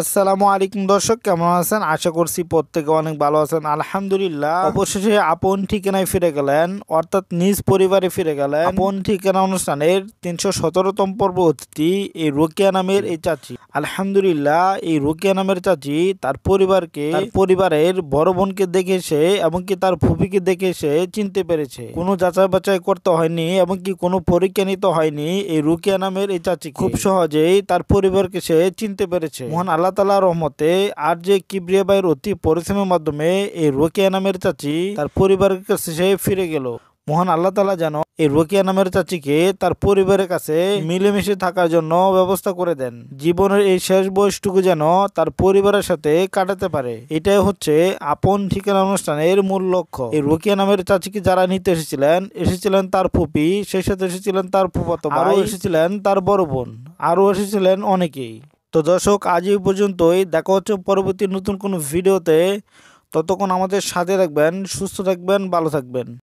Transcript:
আসসালামু আলাইকুম দর্শক কেমন আছেন আশা করছি প্রত্যেকে অনেক ভালো আছেন আলহামদুলিল্লাহ অবশেষে আপন ঠিকানায় ফিরে গেলেন অর্থাৎ নিজ পরিবারে ফিরে গেলেন আপন ঠিকানা অনুষ্ঠানের তিনশো সতেরোতম পর্ব অতিথি এই রোকিয়া নামের এই চাচি আলহামদুলিল্লাহ এই রোকিয়া নামের চাচি তার পরিবারকে পরিবারের বড় বোনকে দেখেছে এমনকি তার দেখে দেখেছে চিনতে পেরেছে কোনো যাচাই বাছাই করতে হয়নি এমনকি কোনো পরীক্ষা নিতে হয়নি এই রোকিয়া নামের এই চাচি খুব সহজেই তার পরিবারকে সে চিনতে পেরেছে মহান আল্লাহ তালা রহমতে আর যে কিবরিয়া ভাইয়ের অতি পরিশ্রমের মাধ্যমে এই রোকিয়া নামের চাচি তার পরিবারের কাছে সে ফিরে গেল মহান আল্লাহ তালা যেন এই রোকিয়া নামের চাচিকে তার পরিবারের কাছে মিলেমিশে থাকার জন্য ব্যবস্থা করে দেন জীবনের এই শেষ বয়সটুকু যেন তার পরিবারের সাথে কাটাতে পারে এটাই হচ্ছে আপন ঠিকানা অনুষ্ঠানের মূল লক্ষ্য এই রোকিয়া নামের চাচিকে যারা নিতে এসেছিলেন এসেছিলেন তার ফুপি সেই সাথে এসেছিলেন তার ফুপাতো আরও এসেছিলেন তার বড় বোন আরও এসেছিলেন অনেকেই তো দর্শক আজ এই পর্যন্তই দেখা হচ্ছে পরবর্তী নতুন কোনো ভিডিওতে ততক্ষণ আমাদের সাথে থাকবেন সুস্থ থাকবেন ভালো থাকবেন